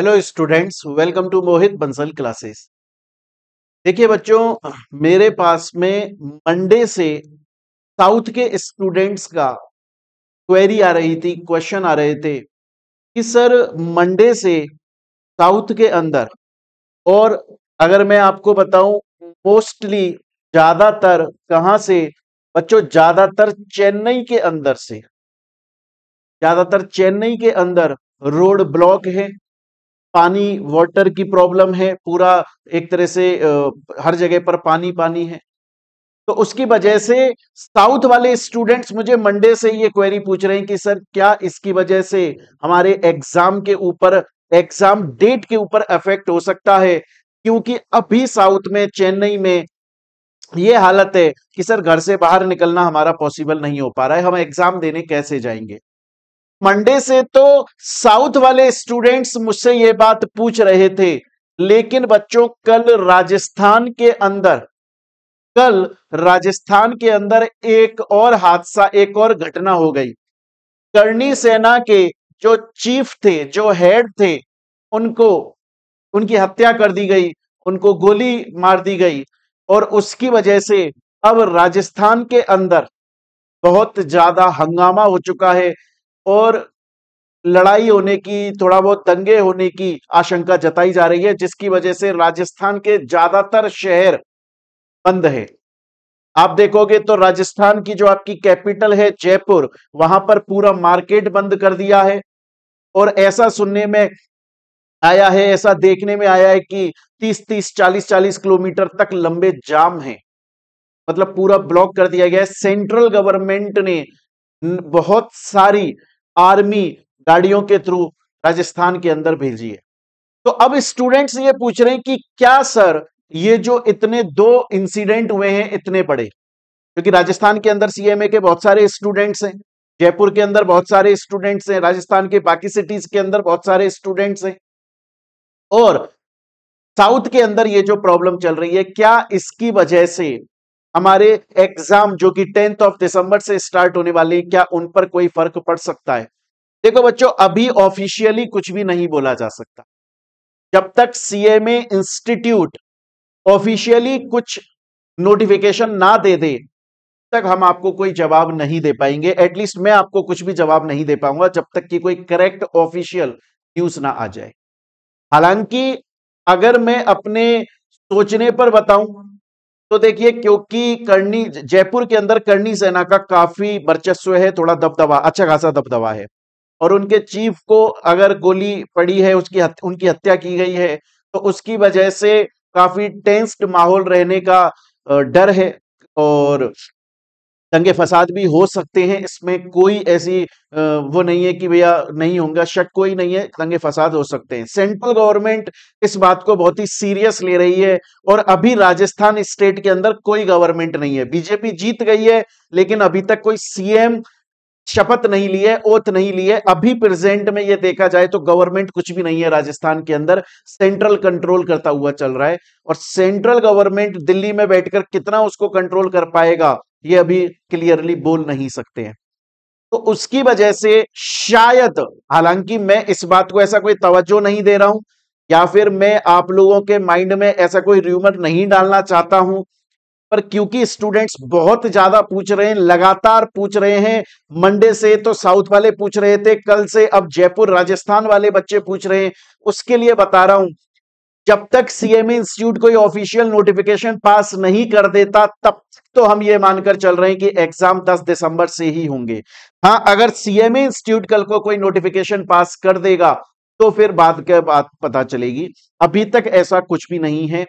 hello students welcome to Mohit Bansal classes देखिए बच्चों मेरे पास में मंडे से साउथ के स्टूडेंट्स का क्वेरी आ रही थी क्वेश्चन आ रहे थे कि सर मंडे से साउथ के अंदर और अगर मैं आपको बताऊं मोस्टली ज़्यादातर कहाँ से बच्चों ज़्यादातर चेन्नई के अंदर से ज़्यादातर चेन्नई के अंदर रोड ब्लॉक है पानी वाटर की प्रॉब्लम है पूरा एक तरह से हर जगह पर पानी पानी है तो उसकी वजह से साउथ वाले स्टूडेंट्स मुझे मंडे से ये क्वेरी पूछ रहे हैं कि सर क्या इसकी वजह से हमारे एग्जाम के ऊपर एग्जाम डेट के ऊपर अफेक्ट हो सकता है क्योंकि अभी साउथ में चेन्नई में ये हालत है कि सर घर से बाहर निकलना हमारा पॉसिबल नहीं हो पा रहा है हम एग्जाम देने कैसे जाएंगे मंडे से तो साउथ वाले स्टूडेंट्स मुझसे ये बात पूछ रहे थे लेकिन बच्चों कल राजस्थान के अंदर कल राजस्थान के अंदर एक और हादसा एक और घटना हो गई करणी सेना के जो चीफ थे जो हेड थे उनको उनकी हत्या कर दी गई उनको गोली मार दी गई और उसकी वजह से अब राजस्थान के अंदर बहुत ज्यादा हंगामा हो चुका है और लड़ाई होने की थोड़ा बहुत दंगे होने की आशंका जताई जा रही है जिसकी वजह से राजस्थान के ज्यादातर शहर बंद है आप देखोगे तो राजस्थान की जो आपकी कैपिटल है जयपुर वहां पर पूरा मार्केट बंद कर दिया है और ऐसा सुनने में आया है ऐसा देखने में आया है कि 30 30 40 40 किलोमीटर तक लंबे जाम हैं मतलब पूरा ब्लॉक कर दिया गया है सेंट्रल गवर्नमेंट ने बहुत सारी आर्मी गाड़ियों के थ्रू राजस्थान के अंदर भेजी है तो अब स्टूडेंट्स ये पूछ रहे हैं कि क्या सर ये जो इतने दो इंसिडेंट हुए हैं इतने बड़े क्योंकि राजस्थान के अंदर सीएमए के बहुत सारे स्टूडेंट्स हैं जयपुर के अंदर बहुत सारे स्टूडेंट्स हैं राजस्थान के बाकी सिटीज के अंदर बहुत सारे स्टूडेंट्स हैं और साउथ के अंदर ये जो प्रॉब्लम चल रही है क्या इसकी वजह से हमारे एग्जाम जो कि टेंथ ऑफ दिसंबर से स्टार्ट होने वाले हैं क्या उन पर कोई फर्क पड़ सकता है देखो बच्चों अभी ऑफिशियली कुछ भी नहीं बोला जा सकता जब तक सीएमए इंस्टीट्यूट ऑफिशियली कुछ नोटिफिकेशन ना दे दे तक हम आपको कोई जवाब नहीं दे पाएंगे एटलीस्ट मैं आपको कुछ भी जवाब नहीं दे पाऊंगा जब तक कि कोई करेक्ट ऑफिशियल न्यूज ना आ जाए हालांकि अगर मैं अपने सोचने पर बताऊं तो देखिए क्योंकि करनी जयपुर के अंदर करनी सेना का काफी वर्चस्व है थोड़ा दबदबा अच्छा खासा दबदबा है और उनके चीफ को अगर गोली पड़ी है उसकी हत, उनकी हत्या की गई है तो उसकी वजह से काफी टेंस्ड माहौल रहने का डर है और दंगे फसाद भी हो सकते हैं इसमें कोई ऐसी वो नहीं है कि भैया नहीं होगा शक कोई नहीं है दंगे फसाद हो सकते हैं सेंट्रल गवर्नमेंट इस बात को बहुत ही सीरियस ले रही है और अभी राजस्थान स्टेट के अंदर कोई गवर्नमेंट नहीं है बीजेपी जीत गई है लेकिन अभी तक कोई सीएम शपथ नहीं ली है ओथ नहीं ली है अभी प्रेजेंट में ये देखा जाए तो गवर्नमेंट कुछ भी नहीं है राजस्थान के अंदर सेंट्रल कंट्रोल करता हुआ चल रहा है और सेंट्रल गवर्नमेंट दिल्ली में बैठकर कितना उसको कंट्रोल कर पाएगा ये अभी क्लियरली बोल नहीं सकते हैं तो उसकी वजह से शायद हालांकि मैं इस बात को ऐसा कोई तवज्जो नहीं दे रहा हूं या फिर मैं आप लोगों के माइंड में ऐसा कोई र्यूमर नहीं डालना चाहता हूं पर क्योंकि स्टूडेंट्स बहुत ज्यादा पूछ रहे हैं लगातार पूछ रहे हैं मंडे से तो साउथ वाले पूछ रहे थे कल से अब जयपुर राजस्थान वाले बच्चे पूछ रहे हैं उसके लिए बता रहा हूं जब तक सीएमए इंस्टीट्यूट कोई ऑफिशियल नोटिफिकेशन पास नहीं कर देता तब तो हम ये मानकर चल रहे हैं कि एग्जाम 10 दिसंबर से ही होंगे हाँ अगर सीएमए इंस्टीट्यूट कल को कोई नोटिफिकेशन पास कर देगा तो फिर बाद के बाद पता चलेगी अभी तक ऐसा कुछ भी नहीं है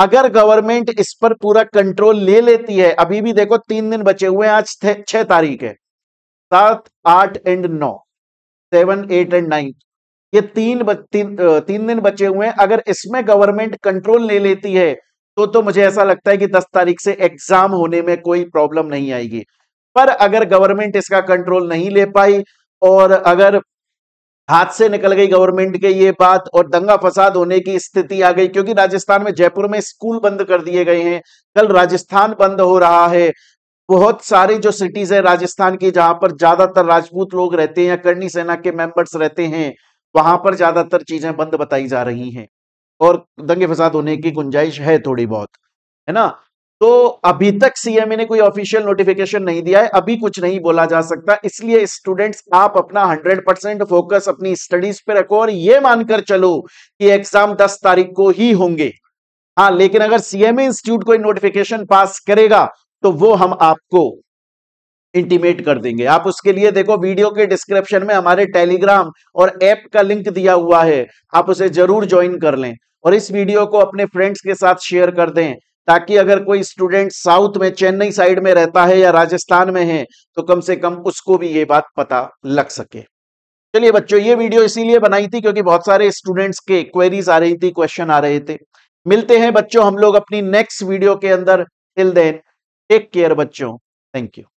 अगर गवर्नमेंट इस पर पूरा कंट्रोल ले लेती है अभी भी देखो तीन दिन बचे हुए हैं आज छह तारीख है सात आठ एंड नौ सेवन एट एंड नाइन ये तीन ब, तीन तीन दिन बचे हुए हैं अगर इसमें गवर्नमेंट कंट्रोल ले लेती है तो तो मुझे ऐसा लगता है कि 10 तारीख से एग्जाम होने में कोई प्रॉब्लम नहीं आएगी पर अगर गवर्नमेंट इसका कंट्रोल नहीं ले पाई और अगर हाथ से निकल गई गवर्नमेंट के ये बात और दंगा फसाद होने की स्थिति आ गई क्योंकि राजस्थान में जयपुर में स्कूल बंद कर दिए गए हैं कल राजस्थान बंद हो रहा है बहुत सारे जो सिटीज है राजस्थान की जहां पर ज्यादातर राजपूत लोग रहते हैं करनी सेना के मेंबर्स रहते हैं वहां पर ज्यादातर चीजें बंद बताई जा रही हैं और दंगे फसाद होने की गुंजाइश है थोड़ी बहुत है ना तो अभी तक सीएमए ने कोई ऑफिशियल नोटिफिकेशन नहीं दिया है अभी कुछ नहीं बोला जा सकता इसलिए स्टूडेंट्स आप अपना 100 परसेंट फोकस अपनी स्टडीज पे रखो और ये मानकर चलो कि एग्जाम 10 तारीख को ही होंगे हाँ लेकिन अगर सीएमए इंस्टीट्यूट कोई नोटिफिकेशन पास करेगा तो वो हम आपको इंटीमेट कर देंगे आप उसके लिए देखो वीडियो के डिस्क्रिप्शन में हमारे टेलीग्राम और ऐप का लिंक दिया हुआ है आप उसे जरूर ज्वाइन कर लें और इस वीडियो को अपने फ्रेंड्स के साथ शेयर कर दें ताकि अगर कोई स्टूडेंट साउथ में चेन्नई साइड में रहता है या राजस्थान में है तो कम से कम उसको भी ये बात पता लग सके चलिए बच्चों ये वीडियो इसीलिए बनाई थी क्योंकि बहुत सारे स्टूडेंट्स के क्वेरीज आ रही थी क्वेश्चन आ रहे थे मिलते हैं बच्चों हम लोग अपनी नेक्स्ट वीडियो के अंदर टिल देन टेक केयर बच्चों थैंक यू